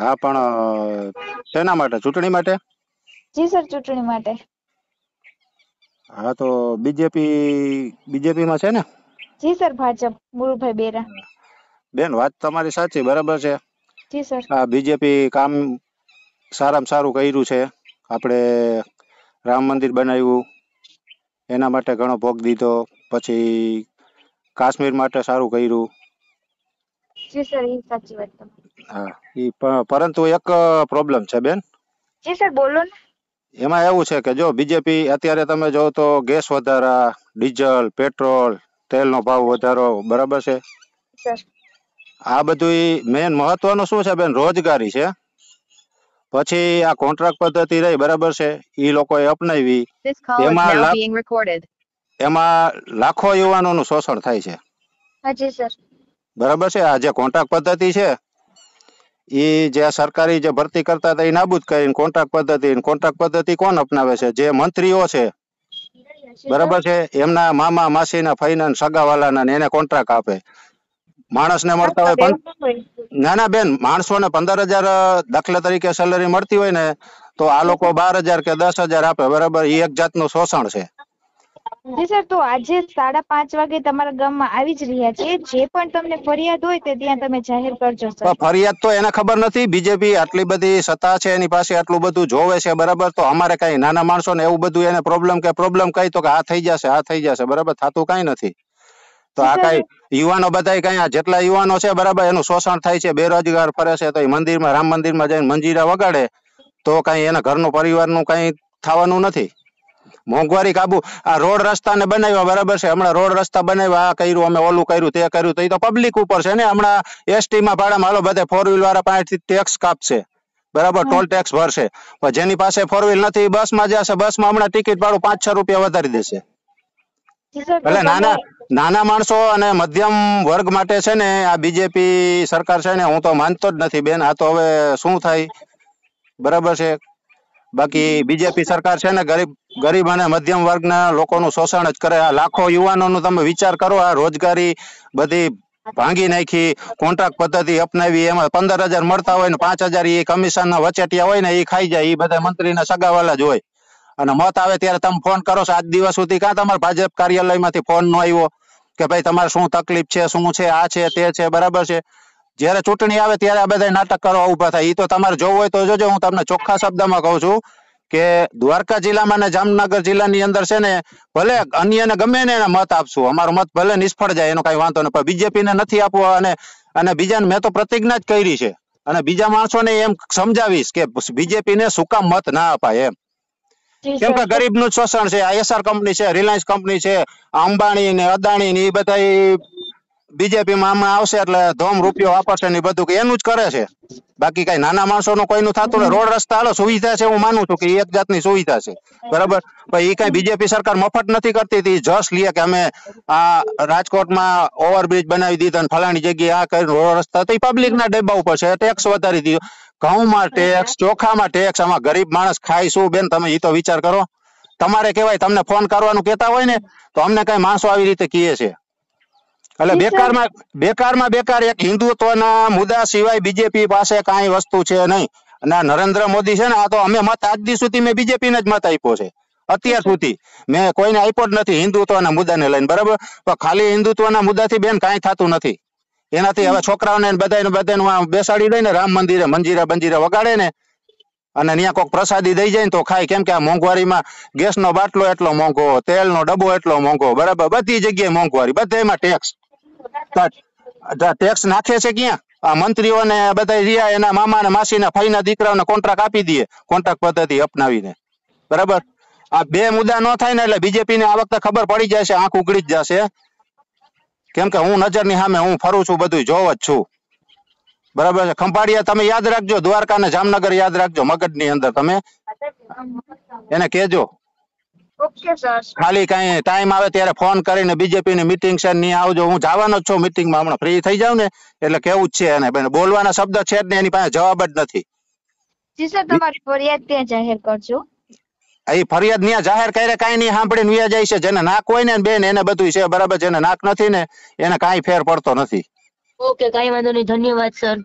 હા પણ શેના માટે ચૂંટણી માટે જી સર ચૂંટણી માટે હા તો બીજેપી બીજેપી માં છે ને જી સર ભાજપ મુરુભાઈ બેરા બેન વાત તમારી સાચી બરાબર છે જી સર આ બીજેપી કામ સારામાં સારું કર્યું છે આપણે રામ મંદિર બનાવ્યું એના માટે ઘણો ભોગ દીધો પછી કાશ્મીર માટે સારું કર્યું જી સર એ સાચી વાત તમારી હા ઈ પરંતુ એક પ્રોબ્લેમ છે બેન જી સર બોલો ને એમાં એવું છે કે જો બીજેપી અત્યારે તમે જો તો ગેસ વધારા ડીઝલ પેટ્રોલ તેલનો ભાવ વધારો બરાબર છે આ બધું મેન મહત્વનું શું છે બેન રોજગારી છે પછી આ કોન્ટ્રાક્ટ પદ્ધતિ રહી બરાબર છે એ લોકોએ અપનાવી એમાં એમાં લાખો યુવાનોનું શોષણ થાય છે બરાબર છે આ જે કોન્ટ્રાક્ટ પદ્ધતિ છે એ જે સરકારી જે ભરતી કરતા હતા એ નાબૂદ કરીને કોન્ટ્રાક્ટ પદ્ધતિ કોન્ટ્રાક્ટ પદ્ધતિ કોણ અપનાવે છે જે મંત્રીઓ છે બરાબર છે એમના મામા માસીના ફઈના સગાવાલાના એને કોન્ટ્રાક્ટ આપે માણસને મળતા હોય પણ ના ના બેન માણસોને પંદર હજાર દાખલા તરીકે સેલરી મળતી હોય ને તો આ લોકો બાર હજાર કે દસ હજાર આપે બરાબર એ એક જાતનું શોષણ છે જી સર તો આજે સાડા પાંચ વાગે તમારા ગામમાં આવી જ રહ્યા છે જે પણ તમને ફરિયાદ હોય તે ત્યાં તમે જાહેર કરજો સર ફરિયાદ તો એને ખબર નથી બીજેપી આટલી બધી સત્તા છે એની પાસે આટલું બધું જોવે છે બરાબર તો અમારે કઈ નાના માણસો ને એવું બધું એને પ્રોબ્લેમ કે પ્રોબ્લેમ કહી તો કે આ થઈ જશે આ થઈ જશે બરાબર થતું કઈ નથી તો આ કઈ યુવાનો બધા કઈ આ જેટલા યુવાનો છે બરાબર એનું શોષણ થાય છે બેરોજગાર ફરે છે તો એ મંદિરમાં રામ મંદિરમાં જઈને મંજીરા વગાડે તો કઈ એના ઘરનું પરિવારનું કઈ થવાનું નથી મોંઘવારી કાબુ આ રોડ રસ્તા ને બનાવ્યા બરાબર છે હમણાં રોડ રસ્તા બનાવ્યા આ કર્યું અમે ઓલું કર્યું તે કર્યું તો એ તો પબ્લિક ઉપર છે ને હમણાં એસટી માં ભાડામાં હાલો બધે ફોર વ્હીલ વાળા પાસેથી ટેક્સ કાપશે બરાબર ટોલ ટેક્સ ભરશે પણ જેની પાસે ફોર વ્હીલ નથી બસ બસમાં જશે માં હમણાં ટિકિટ ભાડું પાંચ છ રૂપિયા વધારી દેશે એટલે નાના નાના માણસો અને મધ્યમ વર્ગ માટે છે ને આ બીજેપી સરકાર છે ને હું તો માનતો જ નથી બેન આ તો હવે શું થાય બરાબર છે બાકી બીજેપી સરકાર છે ને ગરીબ ગરીબ અને મધ્યમ વર્ગના લોકોનું શોષણ જ કરે આ લાખો યુવાનોનો તમે વિચાર કરો આ રોજગારી બધી ભાંગી નાખી કોન્ટ્રાક્ટ પદ્ધતિ અપનાવી એમાં પંદર હજાર મળતા હોય ને પાંચ હજાર એ કમિશન ના વચેટિયા હોય ને એ ખાઈ જાય એ બધા મંત્રી ના સગાવાલા જ હોય અને મત આવે ત્યારે તમે ફોન કરો આજ દિવસ સુધી ક્યાં તમારે ભાજપ કાર્યાલય માંથી ફોન નો આવ્યો કે ભાઈ તમારે શું તકલીફ છે શું છે આ છે તે છે બરાબર છે જ્યારે ચૂંટણી આવે ત્યારે આ બધા નાટક કરવા ઉભા થાય એ તો તમારે જોવું હોય તો જોજો હું તમને ચોખ્ખા શબ્દમાં કહું છું કે દ્વારકા જિલ્લામાં ને જામનગર જિલ્લાની અંદર છે ને ભલે અન્યને ગમે ને મત આપશું અમારો મત ભલે નિષ્ફળ જાય એનો કઈ વાંધો નહીં પણ બીજેપી ને નથી આપવો અને અને બીજાને મેં તો પ્રતિજ્ઞા જ કરી છે અને બીજા માણસોને એમ સમજાવીશ કે બીજેપી ને શું મત ના અપાય એમ કેમ કે ગરીબ નું શોષણ છે આ એસઆર કંપની છે રિલાયન્સ કંપની છે અંબાણી ને અદાણી ને એ બધા બીજેપી માં આમાં આવશે એટલે ધોમ રૂપિયો વાપરશે ને બધું કે એનું જ કરે છે બાકી કઈ નાના માણસો નું કોઈનું થતું ને રોડ રસ્તા હાલો સુવિધા છે હું માનું છું કે એક જાતની સુવિધા છે બરાબર પણ એ કઈ બીજેપી સરકાર મફત નથી કરતી એ જસ લે કે અમે આ રાજકોટમાં ઓવરબ્રિજ બનાવી દીધા ને ફલાણી જગ્યાએ આ કરી રોડ રસ્તા તો એ પબ્લિક ના ડબ્બા ઉપર છે ટેક્સ વધારી દીધો ઘઉંમાં ટેક્સ ચોખામાં ટેક્સ આમાં ગરીબ માણસ ખાય શું બેન તમે એ તો વિચાર કરો તમારે કહેવાય તમને ફોન કરવાનું કેતા હોય ને તો અમને કઈ માણસો આવી રીતે કહે છે એટલે બેકારમાં બેકારમાં બેકાર એક હિન્દુત્વના મુદ્દા સિવાય બીજેપી પાસે કાંઈ વસ્તુ છે નહીં અને નરેન્દ્ર મોદી છે ને આ તો અમે મત આજ દી સુધી મેં બીજેપીને જ મત આપ્યો છે અત્યાર સુધી મેં કોઈને આપ્યો જ નથી હિન્દુત્વના મુદ્દાને લઈને બરાબર પણ ખાલી હિન્દુત્વના મુદ્દાથી બેન કાંઈ થતું નથી એનાથી હવે છોકરાઓને બધાને બધાને બેસાડી દઈ ને રામ મંદિરે મંજીરા બંજીરા વગાડે ને અને ત્યાં કોઈક પ્રસાદી દઈ જાય ને તો ખાય કેમ કે આ મોંઘવારીમાં ગેસનો બાટલો એટલો મોંઘો તેલનો ડબ્બો એટલો મોંઘો બરાબર બધી જગ્યાએ મોંઘવારી બધેમાં ટેક્સ ટેક્સ નાખે છે ક્યાં આ મંત્રીઓને બધા રહ્યા એના મામા ને માસી ને ફઈ ના દીકરાઓને કોન્ટ્રાક્ટ આપી દઈએ કોન્ટ્રાક્ટ પદ્ધતિ અપનાવીને બરાબર આ બે મુદ્દા ન થાય ને એટલે બીજેપી ને આ વખતે ખબર પડી જશે આંખ ઉગડી જ જશે કેમ કે હું નજર ની સામે હું ફરું છું બધું જોવ જ છું બરાબર છે ખંભાળિયા તમે યાદ રાખજો દ્વારકા ને જામનગર યાદ રાખજો મગજ ની અંદર તમે એને કેજો ખાલી કઈ ટાઈમ આવે ત્યારે ફોન કરીને બીજેપી ની મીટિંગ છે નહીં આવજો હું જવાનો છું મીટિંગ માં હમણાં ફ્રી થઈ જાવ ને એટલે કેવું જ છે એને બોલવાના શબ્દ છે જ ને એની પાસે જવાબ જ નથી જી સર તમારી ફરિયાદ ત્યાં જાહેર કરજો એ ફરિયાદ ન્યા જાહેર કરે કઈ નહીં સાંભળીને વ્યા જાય છે જેને નાક હોય ને બેન એને બધું છે બરાબર જેને નાક નથી ને એને કાંઈ ફેર પડતો નથી ઓકે કાંઈ વાંધો નહીં ધન્યવાદ સર